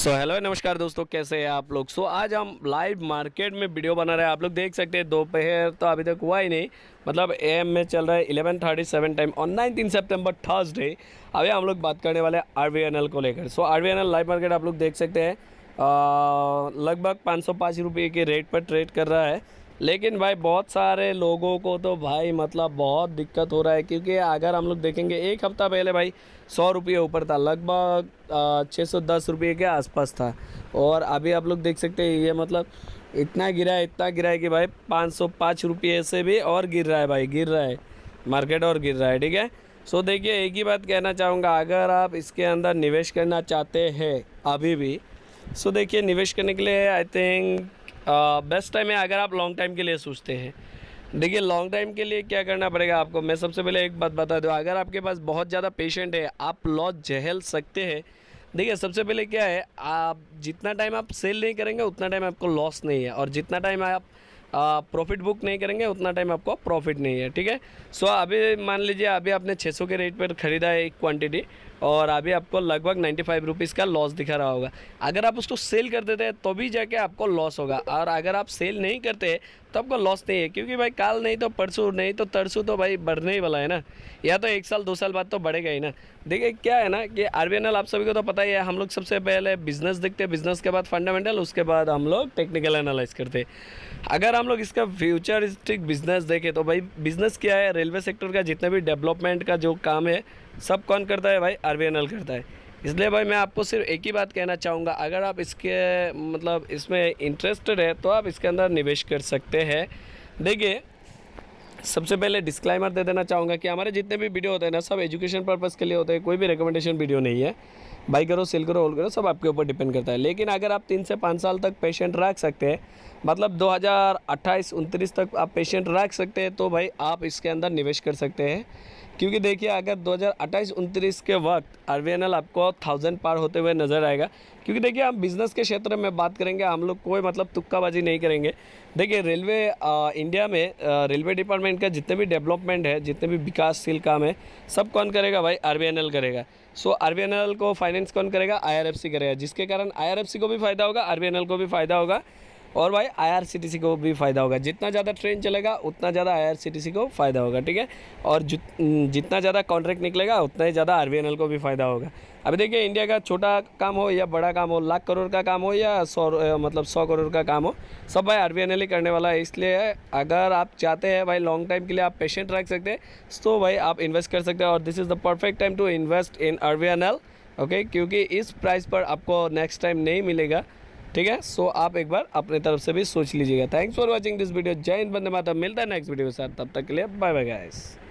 so hello नमस्कार दोस्तों कैसे हैं आप लोग सो so, आज हम लाइव मार्केट में वीडियो बना रहे हैं आप लोग देख सकते हैं दोपहर तो अभी तक हुआ ही नहीं मतलब ए एम में चल रहा है इलेवन थर्टी सेवन टाइम और नाइनटीन सेप्टेम्बर थर्सडे अभी हम लोग बात करने वाले हैं आर वी एन एल को लेकर so R V N L live market आप लोग देख सकते हैं लगभग पाँच सौ पाँच रुपये के रेट पर ट्रेड कर रहा है लेकिन भाई बहुत सारे लोगों को तो भाई मतलब बहुत दिक्कत हो रहा है क्योंकि अगर हम लोग देखेंगे एक हफ़्ता पहले भाई सौ रुपये ऊपर था लगभग छः सौ दस रुपये के आसपास था और अभी आप लोग देख सकते हैं ये मतलब इतना गिरा है इतना गिरा है कि भाई पाँच सौ पाँच रुपये से भी और गिर रहा है भाई गिर रहा है मार्केट और गिर रहा है ठीक है सो देखिए एक ही बात कहना चाहूँगा अगर आप इसके अंदर निवेश करना चाहते हैं अभी भी सो देखिए निवेश करने के लिए आई थिंक बेस्ट टाइम है अगर आप लॉन्ग टाइम के लिए सोचते हैं देखिए लॉन्ग टाइम के लिए क्या करना पड़ेगा आपको मैं सबसे पहले एक बात बता दूँ अगर आपके पास बहुत ज़्यादा पेशेंट है आप लॉस झेल सकते हैं देखिए सबसे पहले क्या है आप जितना टाइम आप सेल नहीं करेंगे उतना टाइम आपको लॉस नहीं है और जितना टाइम आप प्रॉफिट बुक नहीं करेंगे उतना टाइम आपको प्रॉफिट नहीं है ठीक है सो अभी मान लीजिए अभी आपने 600 के रेट पर ख़रीदा है एक क्वांटिटी और अभी आपको लगभग नाइन्टी फाइव रुपीज़ का लॉस दिखा रहा होगा अगर आप उसको सेल कर देते हैं तो भी जाके आपको लॉस होगा और अगर आप सेल नहीं करते तो आपको लॉस नहीं है क्योंकि भाई काल नहीं तो परसों नहीं तो तरसों तो भाई बढ़ने ही वाला है ना या तो एक साल दो साल बाद तो बढ़ेगा ही ना देखिए क्या है ना कि आर आप सभी को तो पता ही है हम लोग सबसे पहले बिजनेस देखते हैं बिजनेस के बाद फंडामेंटल उसके बाद हम लोग टेक्निकल एनालाइज करते अगर हम लोग इसका फ्यूचरिस्टिक बिजनेस देखें तो भाई बिजनेस क्या है रेलवे सेक्टर का जितना भी डेवलपमेंट का जो काम है सब कौन करता है भाई आर करता है इसलिए भाई मैं आपको सिर्फ एक ही बात कहना चाहूँगा अगर आप इसके मतलब इसमें इंटरेस्टेड है तो आप इसके अंदर निवेश कर सकते हैं देखिए सबसे पहले डिस्क्लाइमर दे देना चाहूँगा कि हमारे जितने भी वीडियो होते हैं ना सब एजुकेशन पर्पज़ के लिए होते हैं कोई भी रिकमेंडेशन वीडियो नहीं है बाई करो सेल करो होल्ड करो सब आपके ऊपर डिपेंड करता है लेकिन अगर आप तीन से पाँच साल तक पेशेंट रख सकते हैं मतलब 2028 उनतीस तक आप पेशेंट रख सकते हैं तो भाई आप इसके अंदर निवेश कर सकते हैं क्योंकि देखिए अगर 2028 उनतीस के वक्त आर आपको थाउजेंड पार होते हुए नज़र आएगा क्योंकि देखिए हम बिज़नेस के क्षेत्र में बात करेंगे हम लोग कोई मतलब तुक्काबाजी नहीं करेंगे देखिए रेलवे इंडिया में रेलवे डिपार्टमेंट का जितने भी डेवलपमेंट है जितने भी विकासशील काम है सब कौन करेगा भाई आर करेगा सो आर बी को फाइनेंस कौन करेगा आई करेगा जिसके कारण आई को भी फायदा होगा आर को भी फायदा होगा और भाई आईआरसीटीसी को भी फ़ायदा होगा जितना ज़्यादा ट्रेन चलेगा उतना ज़्यादा आईआरसीटीसी को फ़ायदा होगा ठीक है और जितना ज़्यादा कॉन्ट्रैक्ट निकलेगा उतना ही ज़्यादा आरबीएनएल को भी फ़ायदा होगा अभी देखिए इंडिया का छोटा काम हो या बड़ा काम हो लाख करोड़ का काम हो या सौ मतलब सौ करोड़ का काम हो सब भाई आर ही करने वाला है इसलिए अगर आप चाहते हैं भाई लॉन्ग टाइम के लिए आप पेशेंट रख सकते हैं तो भाई आप इन्वेस्ट कर सकते हैं और this is the perfect time to invest in R okay क्योंकि इस प्राइस पर आपको नेक्स्ट टाइम नहीं मिलेगा ठीक है सो आप एक बार अपने तरफ से भी सोच लीजिएगा thanks for watching this video जय हिंद बंदे माता मिलता है नेक्स्ट वीडियो के साथ तब तक के लिए बाय बाय गाइस